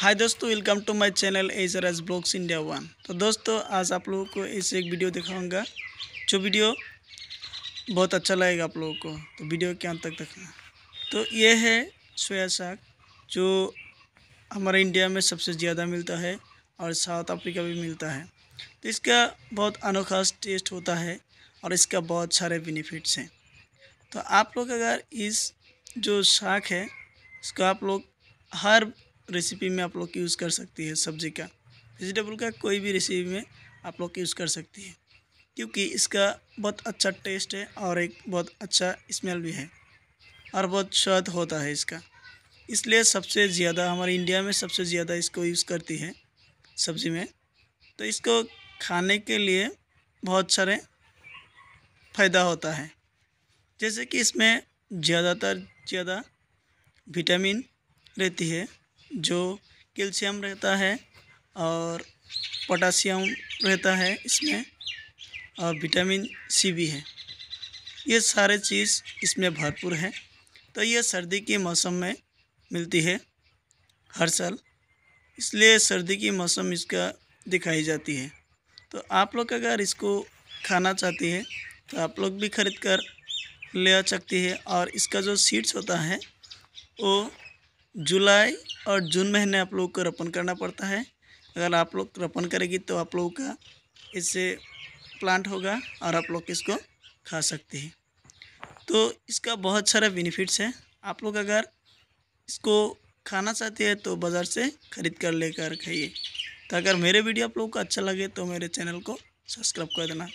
हाय दोस्तों welcome to my channel H S blogs India one तो दोस्तों आज आप लोगों को ऐसे एक वीडियो दिखाऊंगा जो वीडियो बहुत अच्छा लगेगा आप लोगों को तो वीडियो के अंत तक देखना तो ये है सोया साग जो हमारे इंडिया में सबसे ज़्यादा मिलता है और साउथ अफ्रीका भी मिलता है तो इसका बहुत अनोखा टेस्ट होता है और इसका बहुत सारे बेनिफिट्स हैं तो आप लोग अगर इस जो साग है इसको आप लोग हर रेसिपी में आप लोग यूज़ कर सकती है सब्ज़ी का वेजिटेबल का कोई भी रेसिपी में आप लोग यूज़ कर सकती है क्योंकि इसका बहुत अच्छा टेस्ट है और एक बहुत अच्छा स्मेल भी है और बहुत स्वाद होता है इसका इसलिए सबसे ज़्यादा हमारे इंडिया में सबसे ज़्यादा इसको यूज़ करती है सब्ज़ी में तो इसको खाने के लिए बहुत सारे फ़ायदा होता है जैसे कि इसमें ज़्यादातर ज़्यादा विटामिन रहती है जो कैल्शियम रहता है और पोटासियम रहता है इसमें और विटामिन सी भी है ये सारे चीज़ इसमें भरपूर है तो ये सर्दी के मौसम में मिलती है हर साल इसलिए सर्दी के मौसम इसका दिखाई जाती है तो आप लोग अगर इसको खाना चाहती है तो आप लोग भी खरीद कर ले आ सकती है और इसका जो सीड्स होता है वो जुलाई और जून महीने आप लोग को रोपण करना पड़ता है अगर आप लोग रोपण करेगी तो आप लोगों का इससे प्लांट होगा और आप लोग इसको खा सकते हैं तो इसका बहुत सारा बेनिफिट्स है आप लोग अगर इसको खाना चाहते हैं तो बाज़ार से ख़रीद कर लेकर खाइए तो अगर मेरे वीडियो आप लोगों को अच्छा लगे तो मेरे चैनल को सब्सक्राइब कर देना